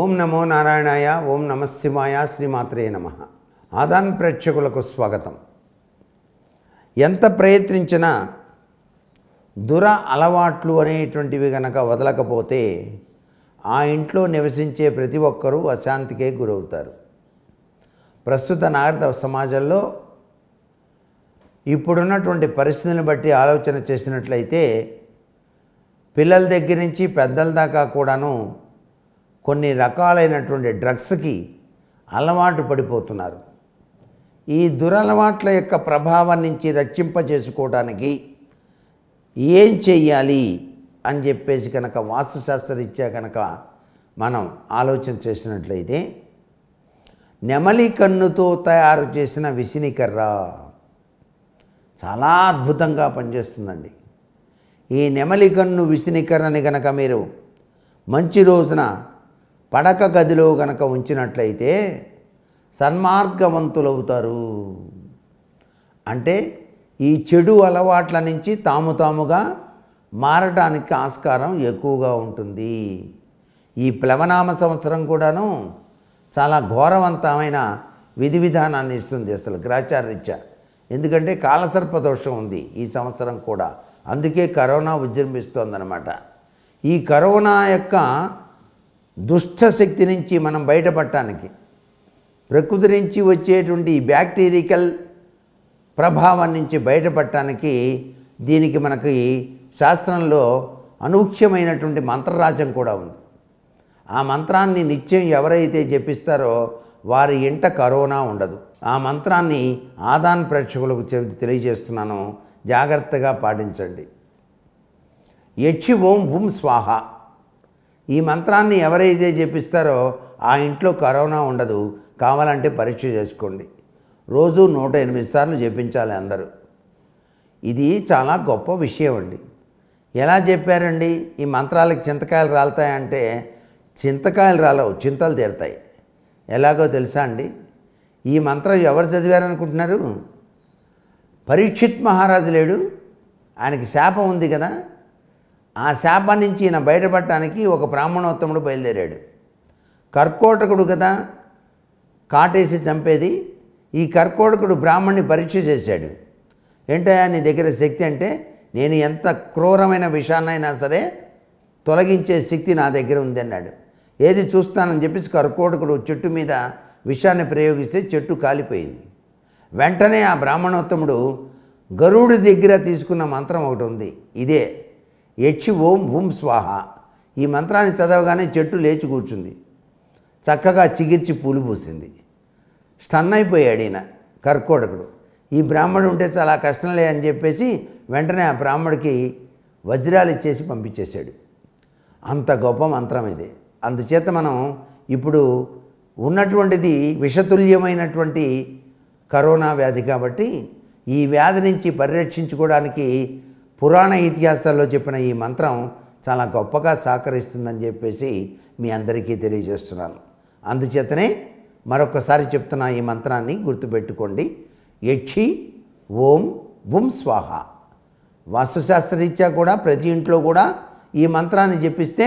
ఓం నమో నారాయణాయ ఓం నమశివాయ శ్రీమాత్రే నమ ఆదాన్ ప్రేక్షకులకు స్వాగతం ఎంత ప్రయత్నించినా దుర అలవాట్లు అనేటువంటివి గనక వదలకపోతే ఆ ఇంట్లో నివసించే ప్రతి ఒక్కరూ అశాంతికే గురవుతారు ప్రస్తుత నారద సమాజంలో ఇప్పుడున్నటువంటి పరిస్థితిని బట్టి ఆలోచన చేసినట్లయితే పిల్లల దగ్గర నుంచి పెద్దల దాకా కూడాను కొన్ని రకాలైనటువంటి డ్రగ్స్కి అలవాటు పడిపోతున్నారు ఈ దురలవాట్ల యొక్క ప్రభావం నుంచి రక్షింప చేసుకోవడానికి ఏం చెయ్యాలి అని చెప్పేసి కనుక వాస్తుశాస్త్రరీత్యా కనుక మనం ఆలోచన చేసినట్లయితే నెమలి కన్నుతో తయారు చేసిన విసినికర్ర చాలా అద్భుతంగా పనిచేస్తుందండి ఈ నెమలి కన్ను విసినికర్రని కనుక మీరు మంచి రోజున పడక గదిలో గనక ఉంచినట్లయితే సన్మార్గవంతులవుతారు అంటే ఈ చెడు అలవాట్ల నుంచి తాము తాముగా మారటానికి ఆస్కారం ఎక్కువగా ఉంటుంది ఈ ప్లవనామ సంవత్సరం కూడాను చాలా ఘోరవంతమైన విధి విధానాన్ని ఇస్తుంది అసలు గ్రాచారరీత్యా ఎందుకంటే కాలసర్ప దోషం ఉంది ఈ సంవత్సరం కూడా అందుకే కరోనా విజృంభిస్తోందనమాట ఈ కరోనా యొక్క దుష్టశక్తి నుంచి మనం బయటపడటానికి ప్రకృతి నుంచి వచ్చేటువంటి బ్యాక్టీరికల్ ప్రభావం నుంచి బయటపడటానికి దీనికి మనకి శాస్త్రంలో అనూక్ష్యమైనటువంటి మంత్రరాజ్యం కూడా ఉంది ఆ మంత్రాన్ని నిత్యం ఎవరైతే జపిస్తారో వారి ఇంట కరోనా ఉండదు ఆ మంత్రాన్ని ఆదాన్ ప్రేక్షకులకు తెలియజేస్తున్నాను జాగ్రత్తగా పాటించండి యక్షి ఓం భూం స్వాహ ఈ మంత్రాన్ని ఎవరైతే చేపిస్తారో ఆ ఇంట్లో కరోనా ఉండదు కావాలంటే పరీక్ష చేసుకోండి రోజు నూట ఎనిమిది సార్లు చేపించాలి అందరూ ఇది చాలా గొప్ప విషయం అండి ఎలా చెప్పారండి ఈ మంత్రాలకు చింతకాయలు రాలుతాయంటే చింతకాయలు రాలవు చింతలు తీరుతాయి ఎలాగో తెలుసా అండి ఈ మంత్రం ఎవరు చదివారనుకుంటున్నారు పరీక్షిత్ మహారాజు లేడు ఆయనకి శాపం ఉంది కదా ఆ శాపం నుంచి ఈయన బయటపడటానికి ఒక బ్రాహ్మణోత్తముడు బయలుదేరాడు కర్కోటకుడు కదా కాటేసి చంపేది ఈ కర్కోటకుడు బ్రాహ్మణ్ణి పరీక్ష చేశాడు ఏంటయ్యా నీ దగ్గర శక్తి అంటే నేను ఎంత క్రూరమైన విషాన్నైనా సరే తొలగించే శక్తి నా దగ్గర ఉంది అన్నాడు ఏది చూస్తానని చెప్పేసి కర్కోటకుడు చెట్టు మీద విషాన్ని ప్రయోగిస్తే చెట్టు కాలిపోయింది వెంటనే ఆ బ్రాహ్మణోత్తముడు గరుడి దగ్గర తీసుకున్న మంత్రం ఒకటి ఉంది ఇదే యచ్చి ఓం ఓం స్వాహ ఈ మంత్రాన్ని చదవగానే చెట్టు లేచి కూర్చుంది చక్కగా చిగిర్చి పూలు పూసింది స్టన్ అయిపోయాడు ఈయన కర్కోడకుడు ఈ బ్రాహ్మడు ఉంటే చాలా కష్టంలే అని చెప్పేసి వెంటనే ఆ బ్రాహ్మడికి వజ్రాలు ఇచ్చేసి పంపించేశాడు అంత గొప్ప మంత్రం ఇది అందుచేత మనం ఇప్పుడు ఉన్నటువంటిది విషతుల్యమైనటువంటి కరోనా వ్యాధి కాబట్టి ఈ వ్యాధి నుంచి పరిరక్షించుకోవడానికి పురాణ ఇతిహాసాల్లో చెప్పిన ఈ మంత్రం చాలా గొప్పగా సహకరిస్తుందని చెప్పేసి మీ అందరికీ తెలియజేస్తున్నాను అందుచేతనే మరొకసారి చెప్తున్న ఈ మంత్రాన్ని గుర్తుపెట్టుకోండి యక్షి ఓం భూం స్వాహ వాస్తుశాస్త్రరీత్యా కూడా ప్రతి ఇంట్లో కూడా ఈ మంత్రాన్ని జపిస్తే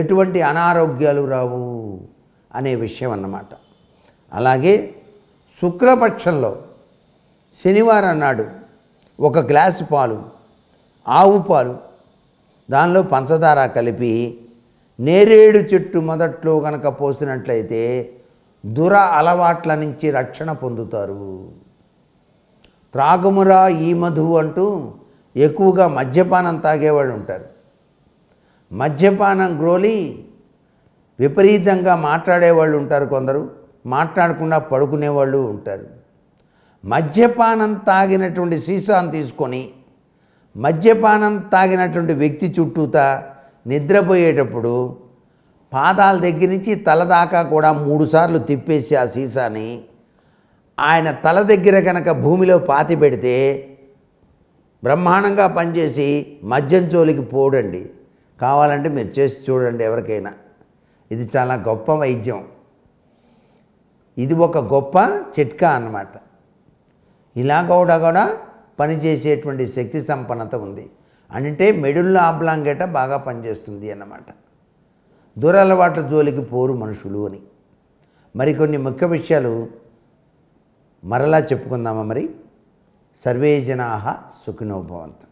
ఎటువంటి అనారోగ్యాలు రావు అనే విషయం అన్నమాట అలాగే శుక్లపక్షంలో శనివారం నాడు ఒక గ్లాసు పాలు ఆవు పాలు దానిలో పంచదార కలిపి నేరేడు చెట్టు మొదట్లో కనుక పోసినట్లయితే దుర అలవాట్ల నుంచి రక్షణ పొందుతారు త్రాగుమురా ఈ మధు అంటూ ఎక్కువగా మద్యపానం తాగేవాళ్ళు ఉంటారు మద్యపానం గ్రోలి విపరీతంగా మాట్లాడేవాళ్ళు ఉంటారు కొందరు మాట్లాడకుండా పడుకునేవాళ్ళు ఉంటారు మద్యపానం తాగినటువంటి సీసాను తీసుకొని మద్యపానం తాగినటువంటి వ్యక్తి చుట్టూత నిద్రపోయేటప్పుడు పాదాల దగ్గర నుంచి తల దాకా కూడా మూడుసార్లు తిప్పేసి ఆ సీసాని ఆయన తల దగ్గర కనుక భూమిలో పాతి పెడితే బ్రహ్మాండంగా పనిచేసి మద్యం చోలికి పోడండి కావాలంటే మీరు చేసి చూడండి ఎవరికైనా ఇది చాలా గొప్ప వైద్యం ఇది ఒక గొప్ప చిట్కా అన్నమాట ఇలా కూడా కూడా పనిచేసేటువంటి శక్తి సంపన్నత ఉంది అంటే మెడుల్లో ఆబ్లాంగేట బాగా పనిచేస్తుంది అన్నమాట దూరాలవాట్ల జోలికి పోరు మనుషులు అని మరికొన్ని ముఖ్య విషయాలు మరలా చెప్పుకుందామా మరి సర్వే జనాహ సుఖినోభవంతం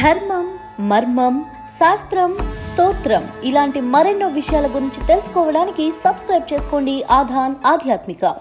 ధర్మం మర్మం శాస్త్రం స్తోత్రం ఇలాంటి మరెన్నో విషయాల గురించి తెలుసుకోవడానికి సబ్స్క్రైబ్ చేసుకోండి ఆధాన్ ఆధ్యాత్మిక